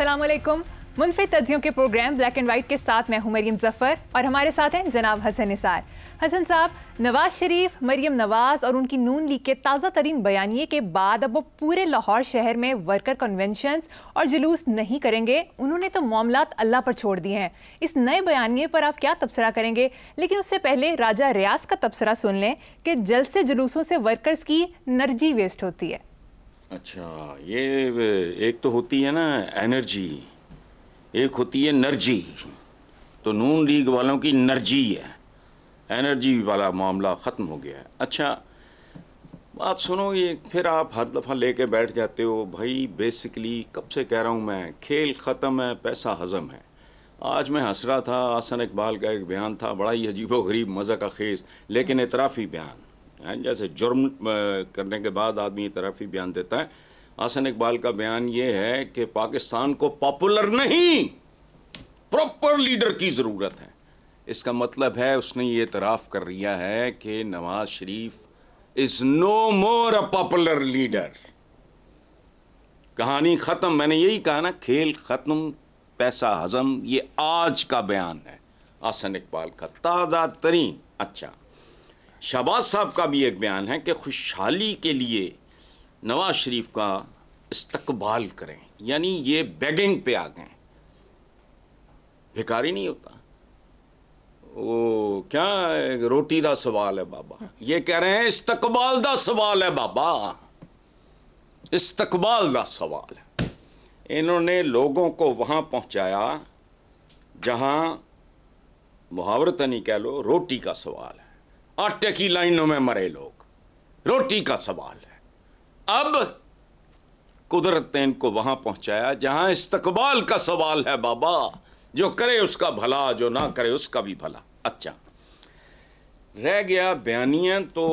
वालेकुम मुनफरद तजियों के programme black and white के साथ मैं हूं मरीम जफ़र और हमारे साथ हैं जनाब हसन निसार हसन साहब नवाज शरीफ मरीम नवाज और उनकी नून लीग के ताज़ा तरीन बयानी के बाद अब वो पूरे लाहौर शहर में वर्कर कन्वेंशंस और जुलूस नहीं करेंगे उन्होंने तो मामला अल्लाह पर छोड़ दिए हैं इस नए बयानी पर आप क्या तबसरा करेंगे लेकिन उससे पहले राजा रियाज का तबसरा सुन लें कि जल से जुलूसों से वर्कर्स की नर्जी वेस्ट होती है अच्छा ये एक तो होती है ना एनर्जी एक होती है नर्जी तो नून लीग वालों की नर्जी है एनर्जी वाला मामला ख़त्म हो गया है अच्छा बात सुनो ये फिर आप हर दफ़ा लेके बैठ जाते हो भाई बेसिकली कब से कह रहा हूँ मैं खेल ख़त्म है पैसा हज़म है आज मैं हंस रहा था आसन इकबाल का एक बयान था बड़ा ही अजीब व गरीब मज़ा का खेस लेकिन एतराफ़ी बयान हैं जैसे जुर्म करने के बाद आदमी तरफ ही बयान देता है आसन इकबाल का बयान ये है कि पाकिस्तान को पॉपुलर नहीं प्रॉपर लीडर की ज़रूरत है इसका मतलब है उसने ये इतराफ़ कर लिया है कि Nawaz Sharif is no more a popular leader कहानी ख़त्म मैंने यही कहा ना खेल ख़त्म पैसा हजम ये आज का बयान है आसन इकबाल का ताज़ा तरीन अच्छा शहबाज साहब का भी एक बयान है कि खुशहाली के लिए नवाज शरीफ का इस्तकबाल करें यानी ये बैगिंग पे आ गए भिकारी नहीं होता वो क्या रोटी का सवाल है बाबा ये कह रहे हैं इस्तकबाल का सवाल है बाबा इस्तकबाल का सवाल है इन्होंने लोगों को वहाँ पहुँचाया जहाँ नहीं कह लो रोटी का सवाल है आटे की लाइनों में मरे लोग रोटी का सवाल है अब कुदरत ने इनको वहां पहुंचाया जहां इस्तकबाल का सवाल है बाबा जो करे उसका भला जो ना करे उसका भी भला अच्छा रह गया बयानिया तो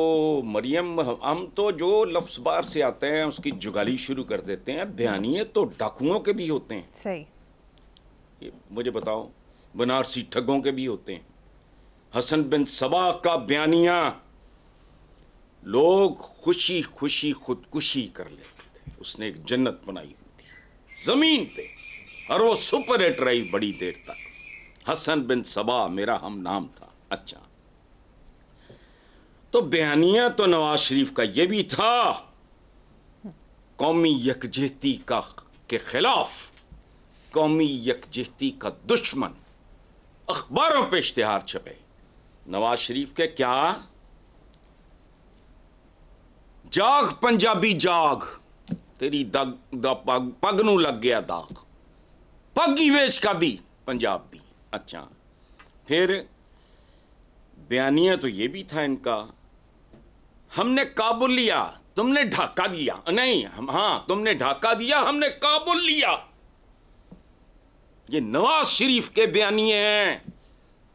मरियम हम तो जो लफ्स बार से आते हैं उसकी जुगाली शुरू कर देते हैं बयानिए तो डाकुओं के भी होते हैं सही मुझे बताओ बनारसी ठगों के भी होते हैं हसन बिन सबा का बयानिया लोग खुशी खुशी खुदकुशी कर लेते थे उसने एक जन्नत बनाई हुई थी जमीन पे और वो सुपर हिट रही बड़ी देर तक हसन बिन सबा मेरा हम नाम था अच्छा तो बयानिया तो नवाज शरीफ का ये भी था कौमी यकजहती का के खिलाफ कौमी यकजहती का दुश्मन अखबारों पे इश्तहार छपे नवाज शरीफ के क्या जाग पंजाबी जाग तेरी दग द पग पग लग गया दाग पग ही वेश का दी पंजाब दी अच्छा फिर बयानिया तो ये भी था इनका हमने काबुल लिया तुमने ढाका दिया नहीं हम हाँ तुमने ढाका दिया हमने काबुल लिया ये नवाज शरीफ के बयानिए हैं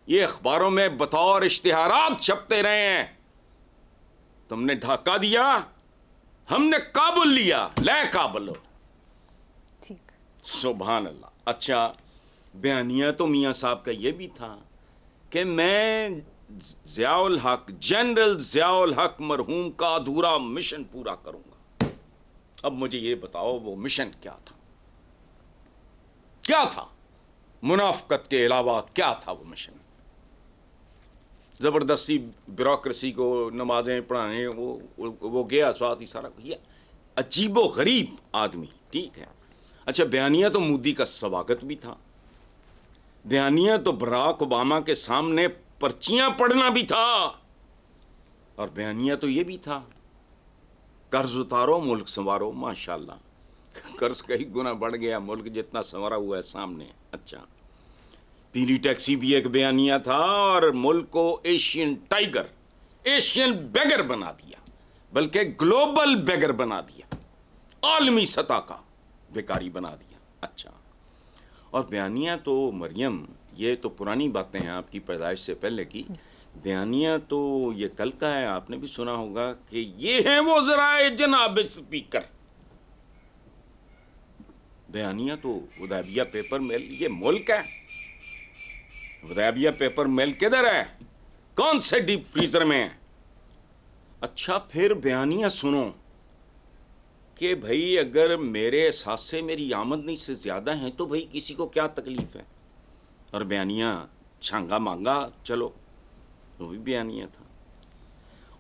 ये अखबारों में बतौर इश्तहारात छपते रहे हैं तुमने ढाका दिया हमने काबुल लिया ले काबुल ठीक अल्लाह अच्छा बयानिया तो मियाँ साहब का ये भी था कि मैं जयाल हक जनरल जयाल हक मरहूम का अधूरा मिशन पूरा करूंगा अब मुझे ये बताओ वो मिशन क्या था क्या था मुनाफकत के अलावा क्या था वो मिशन ज़बरदस्ती ब्यूरोसी को नमाजें पढ़ाने वो वो गया साथ ही सारा ये अजीब गरीब आदमी ठीक है अच्छा बयानिया तो मोदी का स्वागत भी था बयानिया तो बराक ओबामा के सामने पर्चियां पढ़ना भी था और बयानिया तो ये भी था कर्ज उतारो मुल्क संवारो माशाल्लाह कर्ज कई गुना बढ़ गया मुल्क जितना संवारा हुआ है सामने अच्छा पीली टैक्सी भी एक बयानिया था और मुल्क को एशियन टाइगर एशियन बेगर बना दिया बल्कि ग्लोबल बेगर बना दिया आलमी सतह का बेकारी बना दिया अच्छा और बयानिया तो मरियम ये तो पुरानी बातें हैं आपकी पैदाइश से पहले की बयानिया तो ये कल का है आपने भी सुना होगा कि ये हैं वो जराए जनाब स्पीकर बयानिया तो उदाबिया पेपर मिल ये मुल्क है बताया भैया पेपर मेल किधर है कौन से डीप फ्रीजर में है अच्छा फिर बयानिया सुनो कि भाई अगर मेरे एहसास से मेरी आमदनी से ज़्यादा है तो भाई किसी को क्या तकलीफ है और बयानिया छांगा मांगा चलो वो भी बयानिया था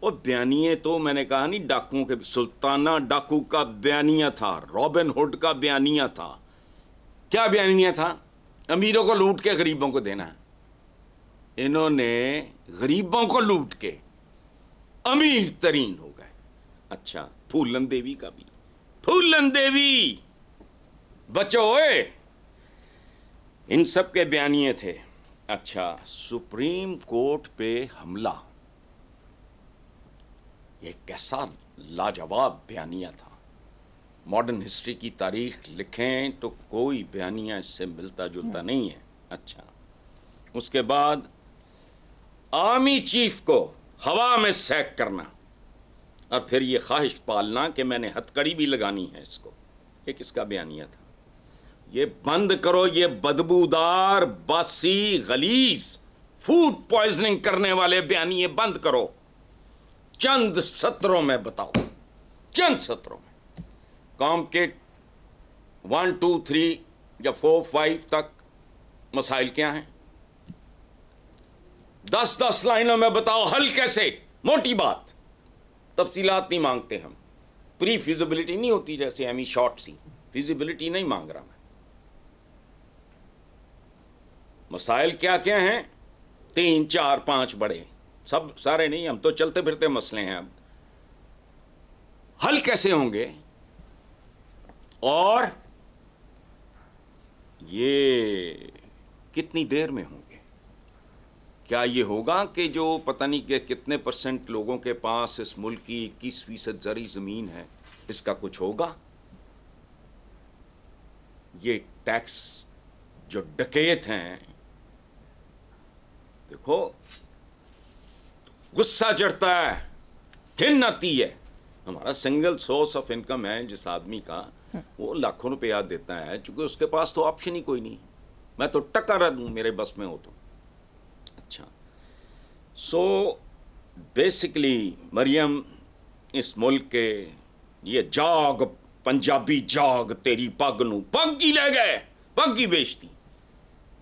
और बयानिए तो मैंने कहा नहीं डाकुओं के सुल्ताना डाकू का बयानिया था रॉबिन हुड का बयानिया था क्या बयानिया था अमीरों को लूट के गरीबों को देना है इन्होंने गरीबों को लूट के अमीर तरीन हो गए अच्छा फूलन देवी का भी फूलन देवी बचो ओए इन सब के बयानिए थे अच्छा सुप्रीम कोर्ट पे हमला ये कैसा लाजवाब बयानिया था मॉडर्न हिस्ट्री की तारीख लिखें तो कोई बयानिया इससे मिलता जुलता नहीं है अच्छा उसके बाद आर्मी चीफ को हवा में सैक करना और फिर ये ख्वाहिश पालना कि मैंने हथकड़ी भी लगानी है इसको ये किसका बयानिया था ये बंद करो ये बदबूदार बासी गलीज फूड पॉइजनिंग करने वाले बयानिए बंद करो चंद सत्रों में बताओ चंद सत्रों में कॉम के वन टू थ्री या फोर फाइव तक मसाइल क्या हैं दस दस लाइनों में बताओ हल कैसे मोटी बात तफसीलात नहीं मांगते हम प्री फिजिबिलिटी नहीं होती जैसे एमी शॉर्ट सी फिजिबिलिटी नहीं मांग रहा मैं मसाइल क्या क्या हैं तीन चार पांच बड़े सब सारे नहीं हम तो चलते फिरते मसले हैं अब हल कैसे होंगे और ये कितनी देर में होंगे क्या ये होगा कि जो पता नहीं कि कितने परसेंट लोगों के पास इस मुल्क की इक्कीस फीसद जरी ज़मीन है इसका कुछ होगा ये टैक्स जो डकेत हैं देखो गुस्सा चढ़ता है घिन आती है हमारा सिंगल सोर्स ऑफ इनकम है जिस आदमी का वो लाखों रुपया देता है चूंकि उसके पास तो ऑप्शन ही कोई नहीं मैं तो टक्कर रह दूँ मेरे बस में हो तो सो बेसिकली मरियम इस मुल्क के ये जाग पंजाबी जाग तेरी पग न पग ही ले गए पग ही बेचती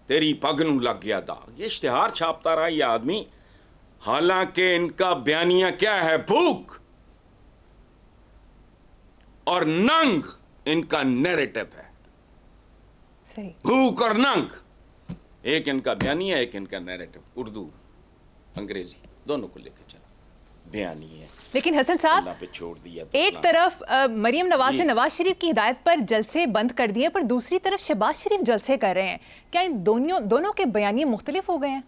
तेरी पग न लग गया दाग ये इश्तहार छापता रहा ये आदमी हालांकि इनका बयानिया क्या है भूख और नंग इनका नैरेटिव है भूख और नंग एक इनका बयानिया एक इनका नैरेटिव उर्दू अंग्रेजी दोनों को लेकर चला बयानी है लेकिन हसन साहब पे छोड़ दिया तो एक तरफ मरियम नवाज ने नवाज शरीफ की हिदायत पर जलसे बंद कर दिए पर दूसरी तरफ शहबाज शरीफ जलसे कर रहे हैं क्या इन दोनों दोनों के बयानी मुख्तलिफ हो गए हैं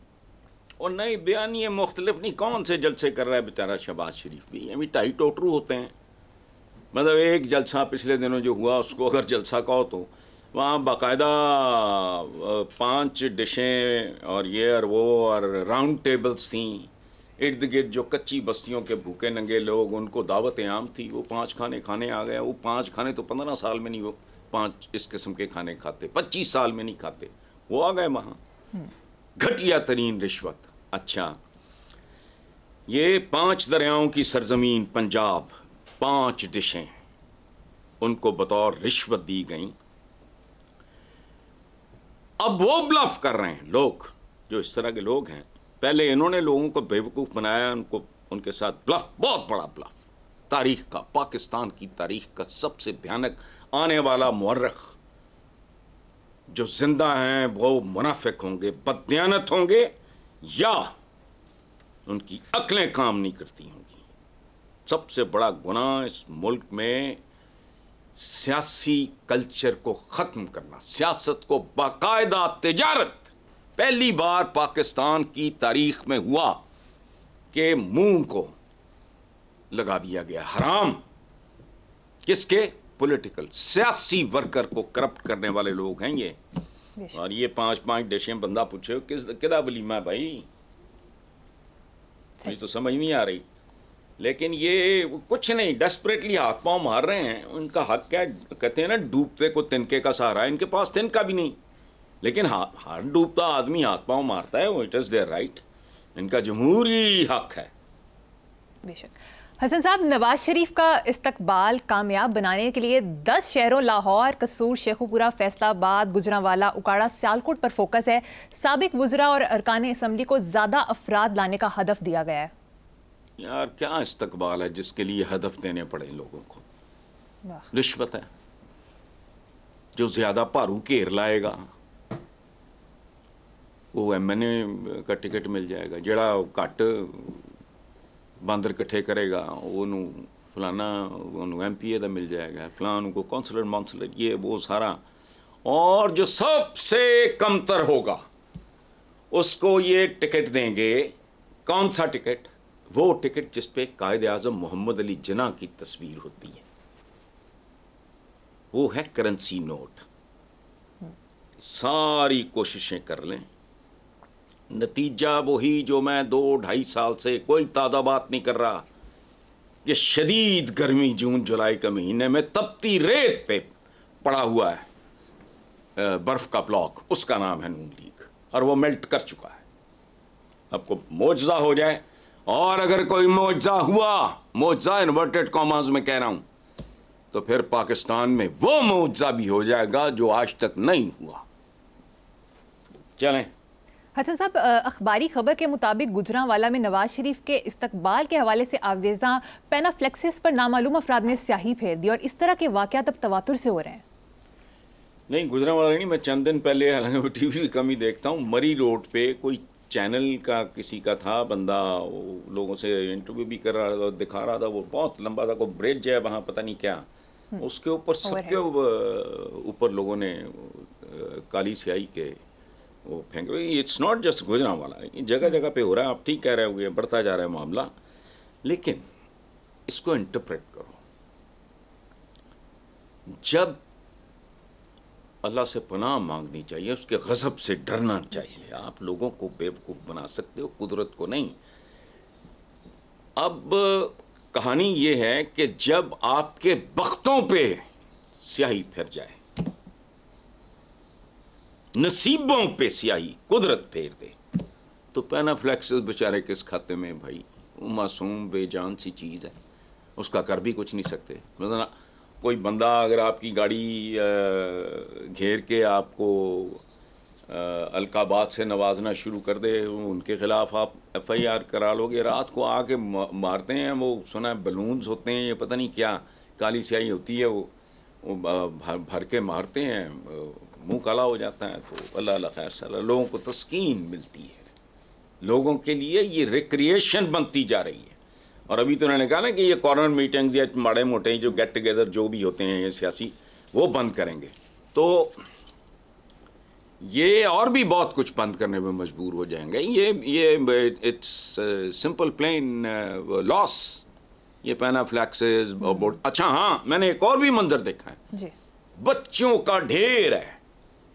और नहीं बयानी मुख्तलिफ नहीं कौन से जलसे कर रहा है बेचारा शहबाज शरीफ भी ये भी टाई टोटरू होते हैं मतलब एक जलसा पिछले दिनों जो हुआ उसको अगर जलसा कहो तो वहाँ बाकायदा पांच डिशें और ये और वो और राउंड टेबल्स थी इर्द गिर्द जो कच्ची बस्तियों के भूखे नंगे लोग उनको दावत आम थी वो पांच खाने खाने आ गए वो पांच खाने तो पंद्रह साल में नहीं वो पांच इस किस्म के खाने खाते पच्चीस साल में नहीं खाते वो आ गए वहाँ हम्म। घटिया तरीन रिश्वत अच्छा ये पांच दरियाओं की सरजमीन पंजाब पांच डिशें उनको बतौर रिश्वत दी गई अब वो ब्लफ कर रहे हैं लोग जो इस तरह के लोग हैं पहले इन्होंने लोगों को बेवकूफ़ बनाया उनको उनके साथ ब्लफ बहुत बड़ा ब्लफ तारीख का पाकिस्तान की तारीख का सबसे भयानक आने वाला मर्रख जो जिंदा हैं वो मुनाफिक होंगे बदयानत होंगे या उनकी अकलें काम नहीं करती होंगी सबसे बड़ा गुनाह इस मुल्क में सियासी कल्चर को ख़त्म करना सियासत को बाकायदा तजारत पहली बार पाकिस्तान की तारीख में हुआ कि मुंह को लगा दिया गया हराम किसके पॉलिटिकल सियासी वर्कर को करप्ट करने वाले लोग हैं ये और ये पांच पांच डिशें बंदा पूछे किस किदा वलीमा भाई मुझे तो समझ नहीं आ रही लेकिन ये कुछ नहीं डेस्परेटली हाथ पाँव मार रहे हैं उनका हक क्या कहते हैं ना डूबते को तिनके का सहारा इनके पास तिनका भी नहीं लेकिन हा हर डूबता आदमी हाथ पाँव मारता है वो इट इज़ देयर राइट इनका जमहूरी हक है बेशक हसन साहब नवाज शरीफ का इस्तकबाल कामयाब बनाने के लिए दस शहरों लाहौर कसूर शेखुपुरा फैसलाबाद गुजरावाला उकाड़ा सियालकोट पर फोकस है सबक वज्रा और अरकान इसम्बली को ज़्यादा अफराद लाने का हदफ दिया गया है यार क्या इस्तकबाल है जिसके लिए हदफ देने पड़े लोगों को रिश्वत है जो ज़्यादा भारू घेर लाएगा वो एम एन ए का टिकट मिल जाएगा ਜਾਏਗਾ घट बंदर कट्ठे करेगा ਕਰੇਗਾ फलाना ਫਲਾਣਾ पी ए का मिल जाएगा ਫਲਾਣ ਨੂੰ कौंसलर ਮਾਨਸਲਰ ये वो सारा और जो सबसे कमतर होगा उसको ये टिकट देंगे कौन सा टिकट वो टिकट जिस पे कायद आजम मोहम्मद अली जना की तस्वीर होती है वो है करेंसी नोट सारी कोशिशें कर लें नतीजा वही जो मैं दो ढाई साल से कोई ताज़ा बात नहीं कर रहा ये शदीद गर्मी जून जुलाई के महीने में तपती रेत पे पड़ा हुआ है बर्फ़ का ब्लॉक उसका नाम है नून लीग और वो मेल्ट कर चुका है आपको मोजा हो जाए और अगर कोई मोजा हुआ मोजा इन्वर्टेड कॉमर्स में कह रहा हूं तो फिर पाकिस्तान में वो मोजा भी हो जाएगा जो आज तक नहीं हुआ चलें हसन साहब अखबारी खबर के मुताबिक गुजरावाला में नवाज शरीफ के इस्तकबाल के हवाले से आवेजा पेनाफ्लेक्सिस पर नामालूम अफराद ने स्याही फेर दी और इस तरह के वाक़ात अब तवातुर से हो रहे हैं नहीं गुजरावाला नहीं मैं चंद दिन पहले हालांकि टी वी कम ही देखता हूँ मरी रोड पे कोई चैनल का किसी का था बंदा वो लोगों से इंटरव्यू भी कर रहा था दिखा रहा था वो बहुत लंबा था कोई ब्रिज है वहाँ पता नहीं क्या हम्म। उसके ऊपर सबके ऊपर लोगों ने काली स्याही के वो फेंक इट्स नॉट जस्ट गुजरा वाला जगह जगह पे हो रहा है आप ठीक कह रहे गए बढ़ता जा रहा है मामला लेकिन इसको इंटरप्रेट करो जब अल्लाह से पनाह मांगनी चाहिए उसके गज़ब से डरना चाहिए आप लोगों को बेवकूफ़ बना सकते हो कुदरत को नहीं अब कहानी ये है कि जब आपके बख्तों पे स्याही फिर जाए नसीबों पे स्याही कुदरत फेर दे तो पैनाफ्लैक्स बेचारे किस खाते में भाई मासूम बेजान सी चीज़ है उसका कर भी कुछ नहीं सकते मतलब कोई बंदा अगर आपकी गाड़ी घेर के आपको अलकाबाद से नवाजना शुरू कर दे उनके ख़िलाफ़ आप एफ आई आर करा लोगे रात को आके मारते हैं वो सुना है बलून्स होते हैं ये पता नहीं क्या काली स्याही होती है वो, वो भर के मारते हैं मुंह काला हो जाता है तो अल्लाह खैर सला लोगों को तस्कीन मिलती है लोगों के लिए ये रिक्रिएशन बनती जा रही है और अभी तो उन्होंने कहा ना कि ये कॉर्नर मीटिंग्स या माड़े मोटे जो गेट टुगेदर जो भी होते हैं सियासी वो बंद करेंगे तो ये और भी बहुत कुछ बंद करने में मजबूर हो जाएंगे ये ये इट्स सिंपल प्लेन लॉस ये पैना फ्लैक्सेस हम्म। अच्छा हाँ मैंने एक और भी मंजर देखा है जी। बच्चों का ढेर है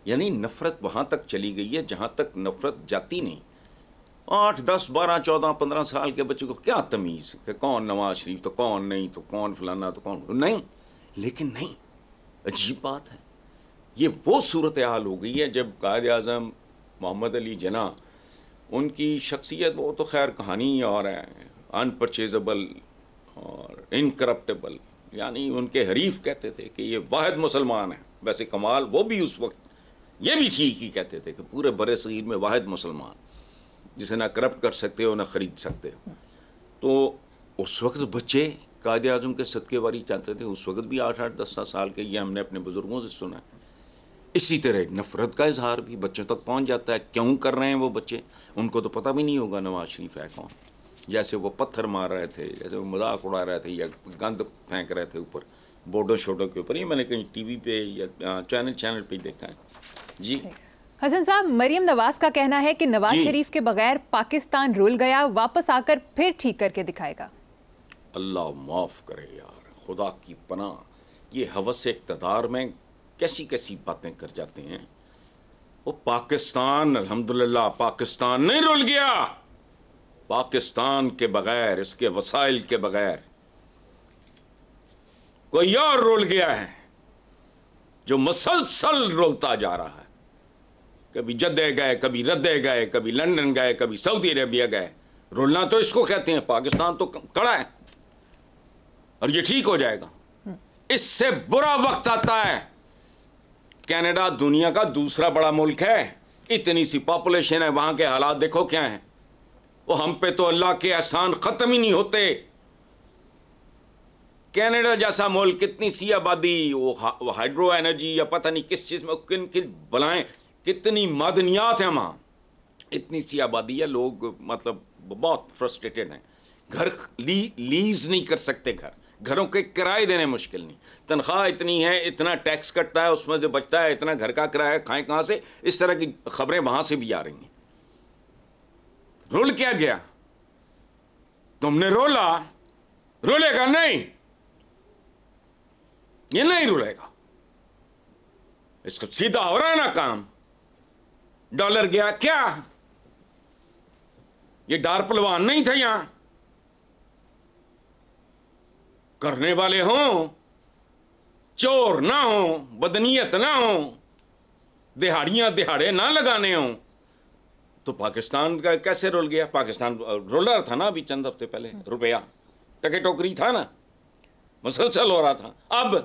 यानी नफरत वहां तक चली गई है जहां तक नफरत जाती नहीं आठ दस बारह चौदह पंद्रह साल के बच्चे को क्या तमीज़ कि कौन नवाज शरीफ तो कौन नहीं तो कौन फलाना तो कौन नहीं लेकिन नहीं अजीब बात है ये वो सूरत हाल हो गई है जब कायद अजम मोहम्मद अली जना उनकी शख्सियत वो तो खैर कहानी और है अनपरचेजबल और इनकरप्टबल यानी उनके हरीफ कहते थे कि ये वाद मुसलमान है वैसे कमाल वो भी उस वक्त ये भी ठीक ही कहते थे कि पूरे बर सगीर में वाद मुसलमान जिसे ना करप्ट कर सकते हो ना ख़रीद सकते हो तो उस वक्त बच्चे कायद अजम के सदक़े बारी चाहते थे उस वक्त भी आठ आठ दस दस साल के ये हमने अपने बुज़ुर्गों से सुना है इसी तरह नफ़रत का इजहार भी बच्चों तक पहुंच जाता है क्यों कर रहे हैं वो बच्चे उनको तो पता भी नहीं होगा नवाज शरीफ है कौन जैसे वो पत्थर मार रहे थे जैसे वो मजाक उड़ा रहे थे या गंद फेंक रहे थे ऊपर बोर्डों शोर्डों के ऊपर ये मैंने कहीं टी वी पर या हाँ, चैनल चैनल पर देखा है जी हसन साहब मरियम नवाज का कहना है कि नवाज शरीफ के बगैर पाकिस्तान रुल गया वापस आकर फिर ठीक करके दिखाएगा अल्लाह माफ़ करे यार खुदा की पना ये हवस इकतदार में कैसी कैसी बातें कर जाते हैं वो पाकिस्तान अल्हम्दुलिल्लाह पाकिस्तान नहीं रुल गया पाकिस्तान के बगैर इसके वसाइल के बगैर कोई और रुल गया है जो मसलसल रुलता जा रहा है कभी जद्दे गए कभी रद्दे गए कभी लंदन गए कभी सऊदी अरेबिया गए रुलना तो इसको कहते हैं पाकिस्तान तो कड़ा है और ये ठीक हो जाएगा इससे बुरा वक्त आता है कनाडा दुनिया का दूसरा बड़ा मुल्क है इतनी सी पॉपुलेशन है वहां के हालात देखो क्या हैं वो हम पे तो अल्लाह के एहसान ख़त्म ही नहीं होते कनाडा जैसा मुल्क कितनी सी आबादी वो हाइड्रो एनर्जी या पता नहीं किस चीज़ में किन किन बलाएं कितनी मदनियात है वहाँ इतनी सी आबादी है लोग मतलब बहुत फ्रस्ट्रेटेड हैं घर ली लीज नहीं कर सकते घर घरों के किराए देने मुश्किल नहीं तनख्वाह इतनी है इतना टैक्स कटता है उसमें से बचता है इतना घर का किराया खाएं कहाँ से इस तरह की खबरें वहाँ से भी आ रही हैं रोल क्या गया तुमने रोला रोलेगा नहीं ये नहीं रोलेगा इसको सीधा हो रहा है ना काम डॉलर गया क्या ये डार पलवान नहीं थे यहां करने वाले हों चोर ना हो बदनीयत ना हो दिहाड़ियां दिहाड़े ना लगाने हो तो पाकिस्तान का कैसे रोल गया पाकिस्तान रोलर था ना अभी चंद हफ्ते पहले रुपया टके टोकरी था ना मुसलसल हो रहा था अब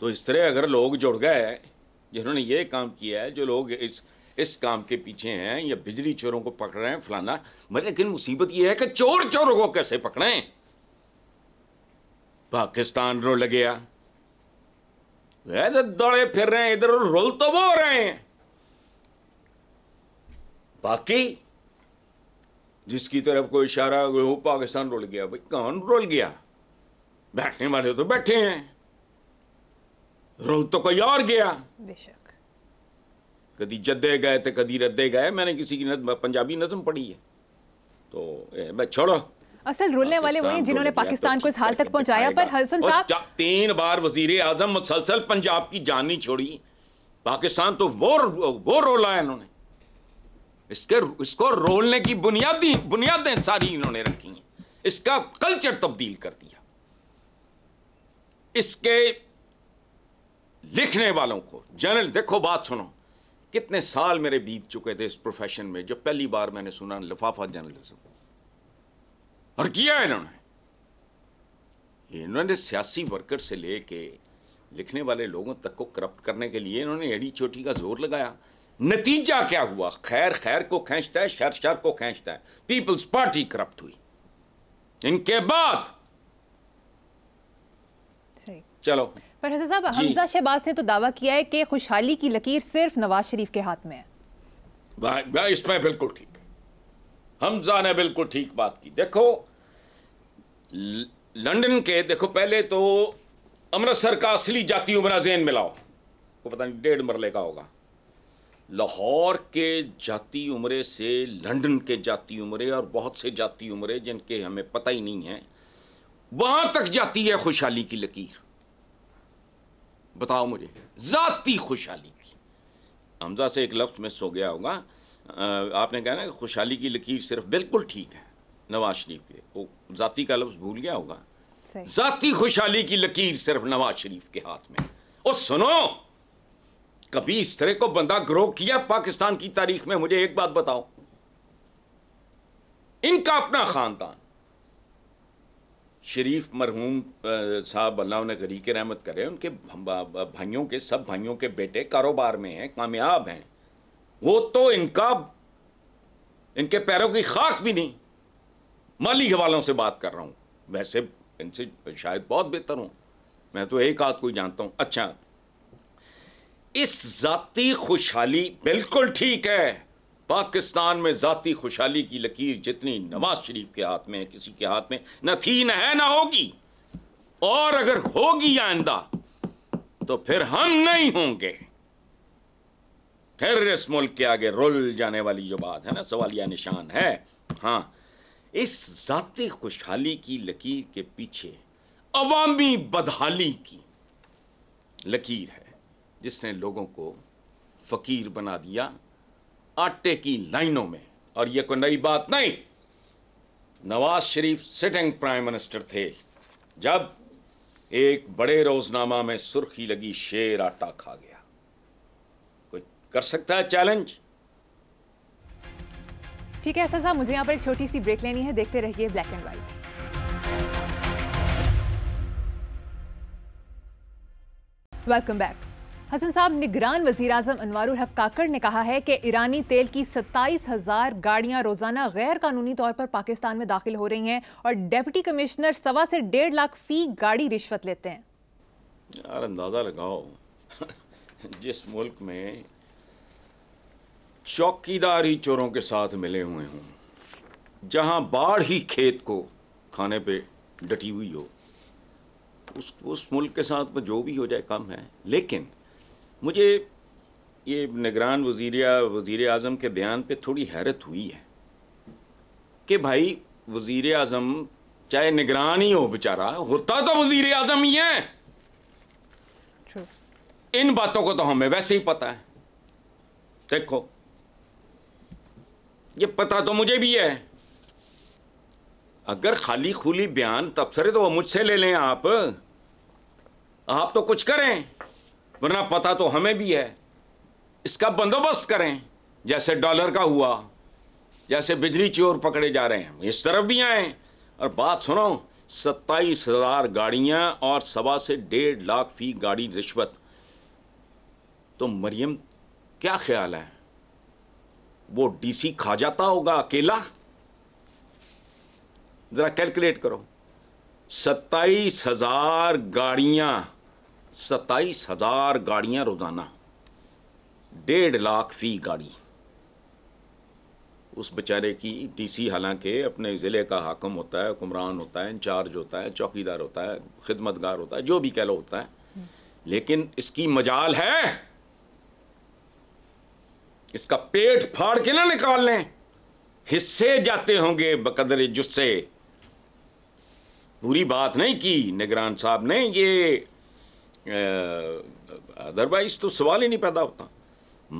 तो इस तरह अगर लोग जुड़ गए जिन्होंने ये काम किया है जो लोग इस इस काम के पीछे हैं या बिजली चोरों को पकड़ रहे हैं फलाना मगर लेकिन मुसीबत ये है कि चोर चोरों को कैसे पकड़ें पाकिस्तान रो लग गया वह तो दौड़े फिर रहे हैं इधर रोल तो वो रहे हैं बाकी जिसकी तरफ कोई इशारा वो पाकिस्तान रोल गया भाई कौन रोल गया बैठने वाले तो बैठे हैं रोल तो कोई और गया बेशक कभी जद्दे गए तो कभी रद्दे गए मैंने किसी की नज्म पंजाबी नज्म पढ़ी है तो मैं छोड़ो असल रोलने वाले वही जिन्होंने पाकिस्तान तो को इस हाल तक पहुंचाया पर हसन साहब तीन बार वजीर आजम मुसलसल पंजाब की जान नहीं छोड़ी पाकिस्तान तो वो वो रोला है इन्होंने इसके इसको रोलने की बुनियादी बुनियादें सारी इन्होंने रखी हैं इसका कल्चर तब्दील कर दिया इसके लिखने वालों को जनरल देखो बात सुनो कितने साल मेरे बीत चुके थे इस प्रोफेशन में जब पहली बार मैंने सुना लिफाफा जर्नलिज्म और किया इन्होंने इन्होंने सियासी वर्कर से लेके लिखने वाले लोगों तक को करप्ट करने के लिए इन्होंने एड़ी चोटी का जोर लगाया नतीजा क्या हुआ खैर खैर को खेचता है शर शर को खेचता है पीपल्स पार्टी करप्ट हुई इनके बाद चलो पर साहब हमजा शहबाज ने तो दावा किया है कि खुशहाली की लकीर सिर्फ नवाज शरीफ के हाथ में है इसमें बिल्कुल ठीक है हमजा ने बिल्कुल ठीक बात की देखो लंदन के देखो पहले तो अमृतसर का असली जाति उमरा जैन मिलाओ वो पता नहीं डेढ़ मरले का होगा लाहौर के जाति उम्रे से लंदन के जाति उम्रे और बहुत से जाति उम्रे जिनके हमें पता ही नहीं है वहाँ तक जाती है खुशहाली की लकीर बताओ मुझे ज़ाती खुशहाली की हमजा से एक लफ्ज़ में सो गया होगा आपने कहा ना कि खुशहाली की लकीर सिर्फ बिल्कुल ठीक है नवाज शरीफ के वो ज़ाती का लफ्ज़ भूल गया होगा ज़ाती खुशहाली की लकीर सिर्फ नवाज शरीफ के हाथ में और सुनो कभी इस तरह को बंदा ग्रो किया पाकिस्तान की तारीख में मुझे एक बात बताओ इनका अपना खानदान शरीफ मरहूम साहब अल्लाह ने गरीक रहमत करे उनके भाइयों के सब भाइयों के बेटे कारोबार में हैं कामयाब हैं वो तो इनका इनके पैरों की खाक भी नहीं माली हवालों से बात कर रहा हूँ वैसे इनसे शायद बहुत बेहतर हूँ मैं तो एक आध को जानता हूँ अच्छा इस ज़ाती खुशहाली बिल्कुल ठीक है पाकिस्तान में ज़ाती खुशहाली की लकीर जितनी नवाज शरीफ के हाथ में है किसी के हाथ में न थी न है ना होगी और अगर होगी आइंदा तो फिर हम नहीं होंगे फिर इस मुल्क के आगे रुल जाने वाली जो बात है ना सवालिया निशान है हाँ इस ज़ाती खुशहाली की लकीर के पीछे अवामी बदहाली की लकीर है जिसने लोगों को फकीर बना दिया आटे की लाइनों में और यह कोई नई बात नहीं Nawaz Sharif sitting prime minister थे जब एक बड़े रोजनामा में सुर्खी लगी शेर आटा खा गया कोई कर सकता है चैलेंज ठीक है ऐसा मुझे यहां पर एक छोटी सी ब्रेक लेनी है देखते रहिए black and white welcome back Hasan साहब निगरान वजी अजम अनवारुल हक काकड़ ने कहा है कि ईरानी तेल की सत्ताईस हज़ार गाड़ियाँ रोज़ाना गैर कानूनी तौर पर पाकिस्तान में दाखिल हो रही हैं और डेप्टी कमिश्नर सवा से डेढ़ लाख फी गाड़ी रिश्वत लेते हैं यार अंदाज़ा लगाओ जिस मुल्क में चौकीदार ही चोरों के साथ मिले हुए हों जहाँ बाढ़ ही खेत को खाने पर डटी हुई हो उस उस मुल्क के साथ में जो भी हो जाए कम है लेकिन मुझे ये निगरान वजीरिया वज़ी अजम के बयान पे थोड़ी हैरत हुई है कि भाई वज़ी अजम चाहे निगरान ही हो बेचारा होता तो वज़ी अजम ही है इन बातों को तो हमें वैसे ही पता है देखो ये पता तो मुझे भी है अगर खाली खुली बयान तबसरे तो वो मुझसे ले लें आप आप तो कुछ करें वरना पता तो हमें भी है इसका बंदोबस्त करें जैसे डॉलर का हुआ जैसे बिजली चोर पकड़े जा रहे हैं इस तरफ भी आए और बात सुनो सत्ताईस हजार गाड़ियां और सवा से डेढ़ लाख फी गाड़ी रिश्वत तो मरियम क्या ख्याल है वो डीसी खा जाता होगा अकेला ज़रा कैलकुलेट करो सत्ताईस हजार गाड़ियां सत्ताईस हज़ार गाड़ियां रोज़ाना डेढ़ लाख फी गाड़ी उस बेचारे की डीसी हालांकि अपने ज़िले का हाकम होता है हुक्मरान होता है इंचार्ज होता है चौकीदार होता है खिदमतगार होता है जो भी कह लो होता है लेकिन इसकी मजाल है इसका पेट फाड़ के ना निकाल लें हिस्से जाते होंगे बकदर जुस्से बुरी बात नहीं की निगरान साहब ने ये अदरवाइज तो सवाल ही नहीं पैदा होता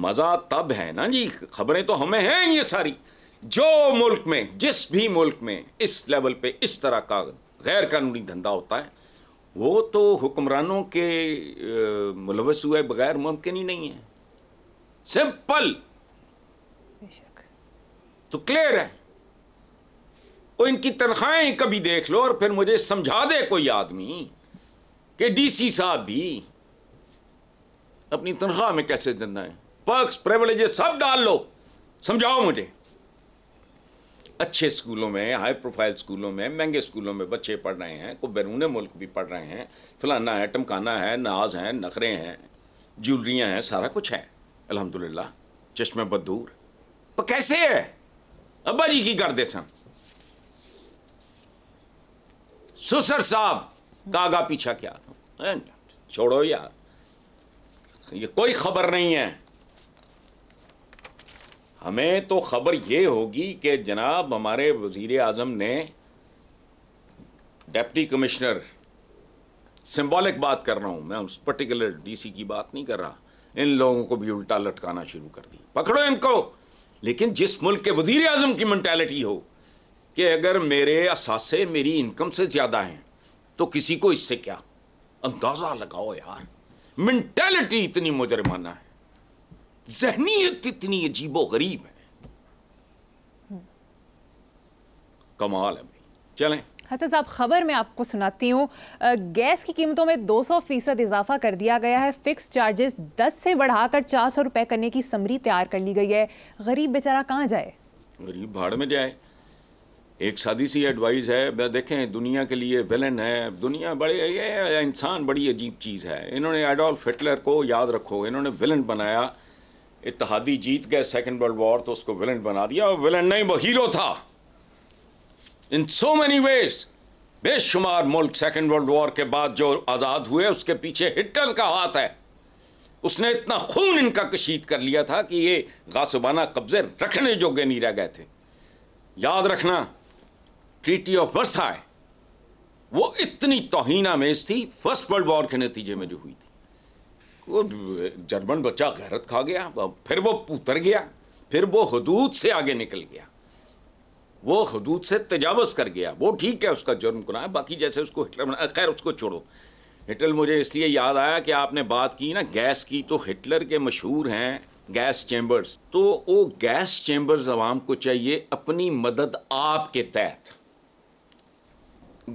मज़ा तब है ना जी खबरें तो हमें हैं ये सारी जो मुल्क में जिस भी मुल्क में इस लेवल पे इस तरह का गैर कानूनी धंधा होता है वो तो हुक्मरानों के मुलवस हुए बगैर मुमकिन ही नहीं है सिंपल तो क्लियर है वो इनकी तनख्वाहें कभी देख लो और फिर मुझे समझा दे कोई आदमी कि डीसी साहब भी अपनी तनख्वाह में कैसे देना है पर्क्स प्रेवलेजे सब डाल लो समझाओ मुझे अच्छे स्कूलों में हाई प्रोफाइल स्कूलों में महंगे स्कूलों में बच्चे पढ़ रहे हैं को बैरून मुल्क भी पढ़ रहे हैं फलाना है टमकाना है नाज हैं नखरे हैं ज्वेलरियाँ हैं सारा कुछ है अल्हम्दुलिल्लाह चश्मे बदूर पर कैसे है अब्बा जी की कर दे सन सुसर साहब कागा पीछा क्या था छोड़ो यार ये कोई खबर नहीं है हमें तो खबर ये होगी कि जनाब हमारे वजीर आजम ने डेप्टी कमिश्नर सिंबॉलिक बात कर रहा हूं मैं उस पर्टिकुलर डीसी की बात नहीं कर रहा इन लोगों को भी उल्टा लटकाना शुरू कर दी पकड़ो इनको लेकिन जिस मुल्क के वजीर आजम की मैंटेलिटी हो कि अगर मेरे असासे मेरी इनकम से ज़्यादा हैं तो किसी को इससे क्या अंदाजा लगाओ यार मेंटेलिटी इतनी मुजरमाना है जहनीत इतनी अजीबो गरीब है कमाल है भाई चले हसन अच्छा साहब खबर में आपको सुनाती हूँ गैस की कीमतों में 200 फीसद इजाफा कर दिया गया है फिक्स चार्जेस 10 से बढ़ाकर चार सौ रुपये करने की समरी तैयार कर ली गई है गरीब बेचारा कहाँ जाए गरीब भाड़ में जाए एक सादी सी एडवाइस है देखें दुनिया के लिए विलन है दुनिया बड़े ये इंसान बड़ी अजीब चीज़ है इन्होंने एडोल्फ हिटलर को याद रखो इन्होंने विलन बनाया इतिहादी जीत गए सेकेंड वर्ल्ड वॉर तो उसको विलन बना दिया और विलन नहीं वो हीरो था इन सो मैनी वेज बेशुमार मुल्क सेकेंड वर्ल्ड वॉर के बाद जो आज़ाद हुए उसके पीछे हिटलर का हाथ है उसने इतना खून इनका कशीद कर लिया था कि ये गासबाना कब्ज़े रखने जोगे नहीं रह गए थे याद रखना ट्रीटी ऑफ वर्साए वो इतनी तोहना मेज थी फर्स्ट वर्ल्ड वॉर के नतीजे में जो हुई थी वो जर्मन बच्चा गैरत खा गया फिर वो उतर गया फिर वो हदूद से आगे निकल गया वो हदूद से तजावज़ कर गया वो ठीक है उसका जुर्म है बाकी जैसे उसको हिटलर खैर उसको छोड़ो हिटलर मुझे इसलिए याद आया कि आपने बात की ना गैस की तो हिटलर के मशहूर हैं गैस चैम्बर्स तो वो गैस चैम्बर्स आवाम को चाहिए अपनी मदद आपके तहत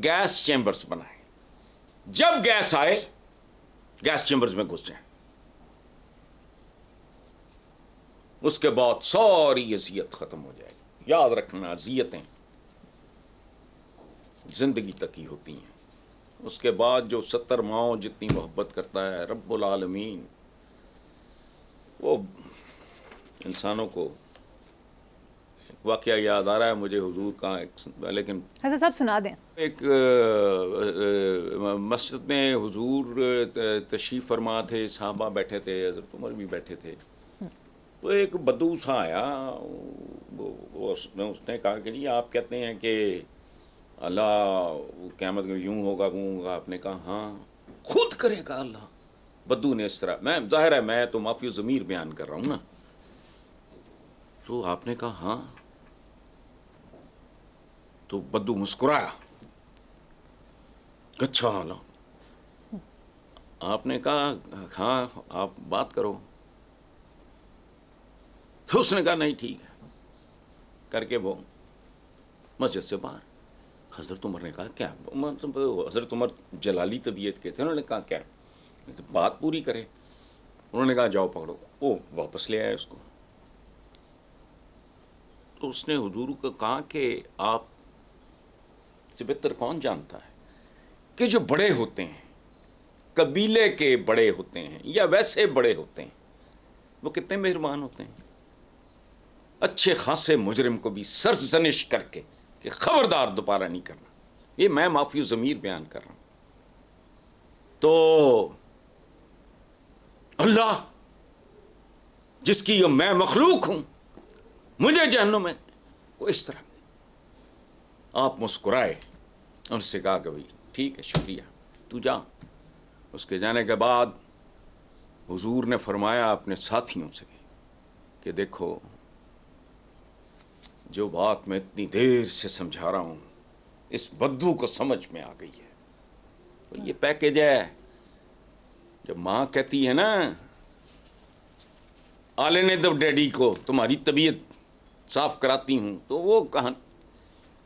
गैस चैम्बर्स बनाए जब गैस आए गैस चैम्बर्स में घुस जाए उसके बाद सारी अजियत खत्म हो जाएगी याद रखना अजियतें जिंदगी तक ही होती हैं उसके बाद जो सत्तर माओ जितनी मोहब्बत करता है रब्बुल आलमीन वो इंसानों को वाक़ याद आ रहा है मुझे हजूर का लेकिन अच्छा, सब सुना दें एक मस्जिद में हजूर तशीफ़ फरमा थे साहबा बैठे थे हजरत उमर भी बैठे थे तो एक बदू सा आया उसने उसने कहा कि नहीं आप कहते हैं कि अल्लाह क़्यामत में यूँ होगा वो होगा आपने कहा हाँ खुद करेगा अल्लाह बद्दू ने इस तरह मैं जाहिर है मैं तो माफी ज़मीर बयान कर रहा हूँ ना तो आपने कहा हाँ तो बद्दू मुस्कुराया अच्छा हाल आपने कहा हाँ आप बात करो तो उसने कहा नहीं ठीक है करके वो मस्जिद से बाहर हज़रत उमर ने कहा क्या मतलब हज़रत उमर जलाली तबीयत के थे उन्होंने कहा क्या तो बात पूरी करे उन्होंने कहा जाओ पकड़ो वो वापस ले आए उसको तो उसने हजूर को कहा कि आप से बेहतर कौन जानता है कि जो बड़े होते हैं कबीले के बड़े होते हैं या वैसे बड़े होते हैं वो कितने मेहरबान होते हैं अच्छे खासे मुजरिम को भी सरजनिश करके कि खबरदार दोबारा नहीं करना ये मैं माफी ज़मीर बयान कर रहा हूं तो अल्लाह जिसकी मैं मखलूक हूं मुझे जहनों में को इस तरह आप मुस्कुराए उनसे कहा कि भाई ठीक है शुक्रिया तू जा उसके जाने के बाद हुजूर ने फरमाया अपने साथियों से कि देखो जो बात मैं इतनी देर से समझा रहा हूँ इस बद्दू को समझ में आ गई है तो ये पैकेज है जब माँ कहती है ना आलेने ने दब तो डैडी को तुम्हारी तबीयत साफ कराती हूँ तो वो कहा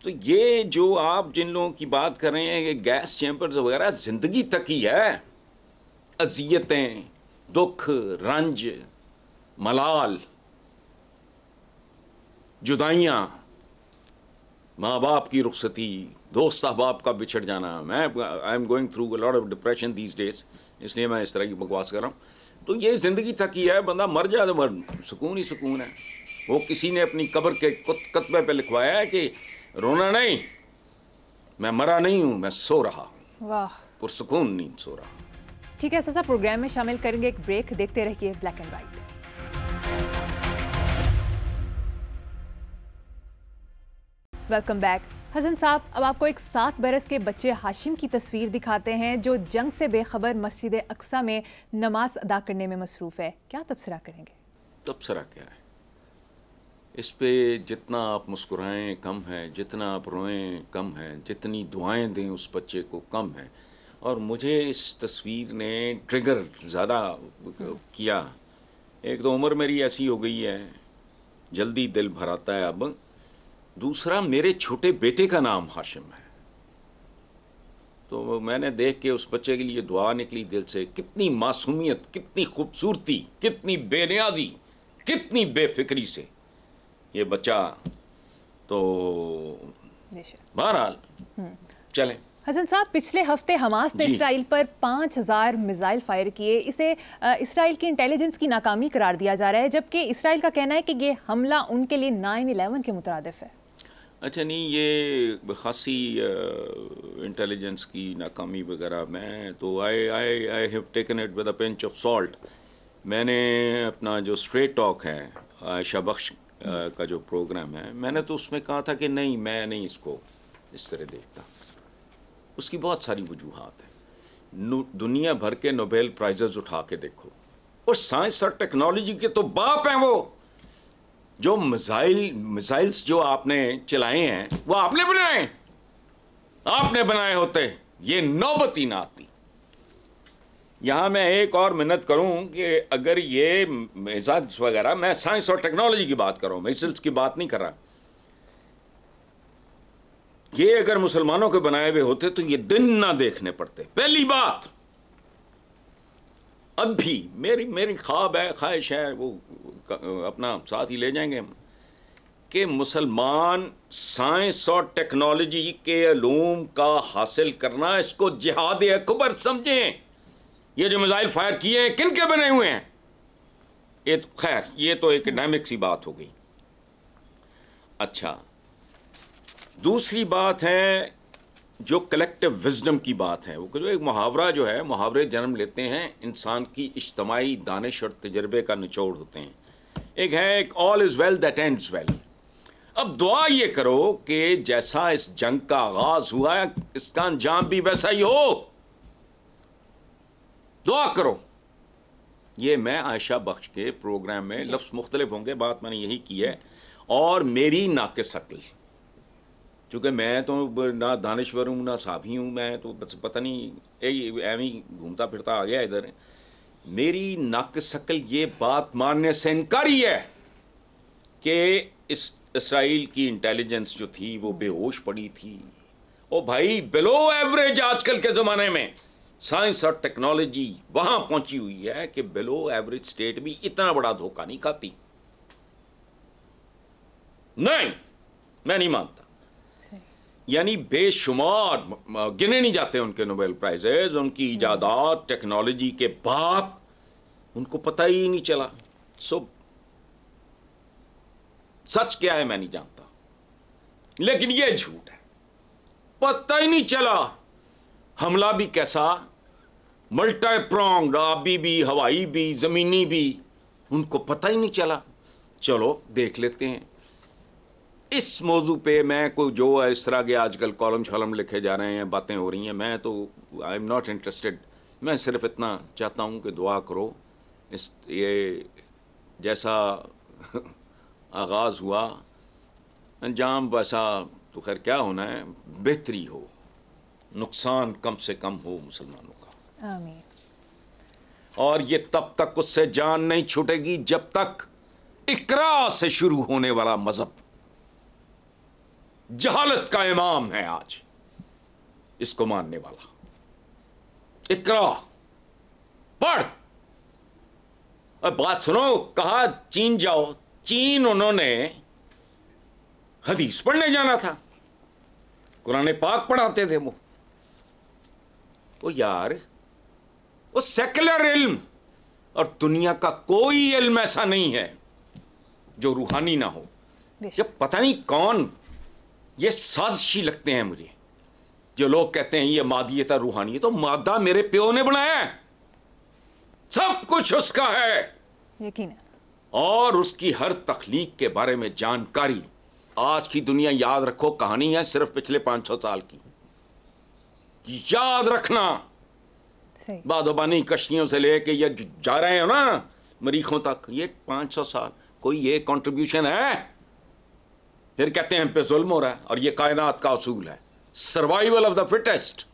तो ये जो आप जिन लोगों की बात कर रहे हैं ये गैस चैम्बर्स वगैरह ज़िंदगी तक ही है अजियतें दुख रंज मलाल जुदाइयाँ माँ बाप की रुखसती दोस्त अहबाब का बिछड़ जाना मैं I am going through lot of depression these days इसलिए मैं इस तरह की बकवास कर रहा हूँ तो ये ज़िंदगी तक ही है बंदा मर जाए तो मर सुकून ही सुकून है वो किसी ने अपनी कब्र के कतबे पे लिखवाया है कि रोना नहीं मैं मरा नहीं हूँ मैं सो रहा हूं वाह पुरसकून नींद सो रहा ठीक है ऐसा प्रोग्राम में शामिल करेंगे एक ब्रेक देखते रहिए black and white welcome back Hasan साहब अब आपको एक सात बरस के बच्चे हाशिम की तस्वीर दिखाते हैं जो जंग से बेखबर मस्जिद अक्सा में नमाज अदा करने में मसरूफ़ है क्या तबसरा करेंगे तबसरा क्या है इस पर जितना आप मुस्कुराएं कम है जितना आप रोएं कम है जितनी दुआएं दें उस बच्चे को कम है और मुझे इस तस्वीर ने ट्रिगर ज़्यादा किया एक तो उम्र मेरी ऐसी हो गई है जल्दी दिल भराता है अब दूसरा मेरे छोटे बेटे का नाम हाशिम है तो मैंने देख के उस बच्चे के लिए दुआ निकली दिल से कितनी मासूमियत कितनी खूबसूरती कितनी बेनियाजी कितनी बेफिक्री से ये बच्चा तो बहरहाल हम्म। चलें हसन साहब पिछले हफ्ते हमास ने इसराइल पर 5000 मिसाइल फायर किए इसे इसराइल की इंटेलिजेंस की नाकामी करार दिया जा रहा है जबकि इसराइल का कहना है कि ये हमला उनके लिए नाइन इलेवन के मुतरदफ है अच्छा नहीं ये खासी इंटेलिजेंस की नाकामी वगैरह मैं तो I I I have taken it with a pinch of salt मैंने अपना जो स्ट्रेट टॉक है आयशा बख्श का जो प्रोग्राम है मैंने तो उसमें कहा था कि नहीं मैं नहीं इसको इस तरह देखता उसकी बहुत सारी वजूहत है दुनिया भर के नोबेल प्राइजेज उठा के देखो और साइंस और टेक्नोलॉजी के तो बाप हैं वो जो मिसाइल मिसाइल्स जो आपने चलाए हैं वो आपने बनाए आपने बनाए होते ये नौबत ही ना आती यहाँ मैं एक और मिन्नत करूँ कि अगर ये मिजाज वगैरह मैं साइंस और टेक्नोलॉजी की बात कर रहा हूँ मिसल्स की बात नहीं कर रहा ये अगर मुसलमानों के बनाए हुए होते तो ये दिन ना देखने पड़ते पहली बात अब भी मेरी मेरी ख्वाब है ख्वाहिश है वो अपना साथ ही ले जाएंगे हम कि मुसलमान साइंस और टेक्नोलॉजी के अलूम का हासिल करना इसको जिहाद अकबर समझें ये जो मिज़ाइल फायर किए हैं किन के बने हुए हैं ये तो खैर ये तो इकनॉमिक सी बात हो गई अच्छा दूसरी बात है जो कलेक्टिव विजडम की बात है वो जो एक मुहावरा जो है मुहावरे जन्म लेते हैं इंसान की इज्तमाही दानिश और तजर्बे का निचोड़ होते हैं एक है एक all is well that end well अब दुआ ये करो कि जैसा इस जंग का आगाज़ हुआ है इसका अंजाम भी वैसा ही हो दुआ करो ये मैं आयशा बख्श के प्रोग्राम में लफ्स मुख्तलिफ होंगे बात मैंने यही की है और मेरी नाक शक्ल क्योंकि मैं तो ना दानश्वर हूँ ना साफी हूँ मैं तो बस पता नहीं एवं घूमता फिरता आ गया इधर मेरी नाक शक्ल ये बात मानने से इनकारी है कि इस इसराइल की इंटेलिजेंस जो थी वो बेहोश पड़ी थी ओ भाई बिलो एवरेज आजकल के ज़माने में साइंस और टेक्नोलॉजी वहां पहुंची हुई है कि बिलो एवरेज स्टेट भी इतना बड़ा धोखा नहीं खाती नहीं मैं नहीं मानता यानी बेशुमार गिने नहीं जाते उनके नोबेल प्राइजेज उनकी इजादात हम्म। टेक्नोलॉजी के बाप उनको पता ही नहीं चला सो सच क्या है मैं नहीं जानता लेकिन यह झूठ है पता ही नहीं चला हमला भी कैसा मल्टाप्रॉन्ग आबी भी हवाई भी ज़मीनी भी उनको पता ही नहीं चला चलो देख लेते हैं इस मौजू पे मैं को जो है इस तरह के आजकल कॉलम शॉलम लिखे जा रहे हैं बातें हो रही हैं मैं तो आई एम नॉट इंटरेस्टेड मैं सिर्फ इतना चाहता हूँ कि दुआ करो इस ये जैसा आगाज़ हुआ अंजाम वैसा तो खैर क्या होना है बेहतरी हो नुकसान कम से कम हो मुसलमानों आमीन और ये तब तक उससे जान नहीं छूटेगी जब तक इकरा से शुरू होने वाला मजहब जहालत का इमाम है आज इसको मानने वाला इकरा पढ़ और बात सुनो कहा चीन जाओ चीन उन्होंने हदीस पढ़ने जाना था कुरान पाक पढ़ाते थे वो यार वो सेकुलर इल्म और दुनिया का कोई इल्म ऐसा नहीं है जो रूहानी ना हो जब पता नहीं कौन ये साजिशी लगते हैं मुझे जो लोग कहते हैं ये मादियता रूहानी है तो मादा मेरे प्यो ने बनाया है सब कुछ उसका है यकीन और उसकी हर तखलीक के बारे में जानकारी आज की दुनिया याद रखो कहानी है सिर्फ पिछले 500 साल की याद रखना बादोबानी कश्तियों से लेके ये जा रहे हो ना मरीखों तक ये पांच सौ साल कोई ये कंट्रीब्यूशन है फिर कहते हैं हम पे जुल्म हो रहा है और ये कायनात का असूल है सर्वाइवल ऑफ द फिटेस्ट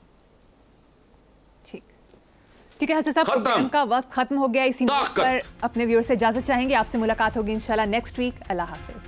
ठीक है साहब का वक्त खत्म हो गया इसी पर अपने व्यूअर से इजाजत चाहेंगे आपसे मुलाकात होगी इंशाल्लाह नेक्स्ट वीक अल्लाह हाफिज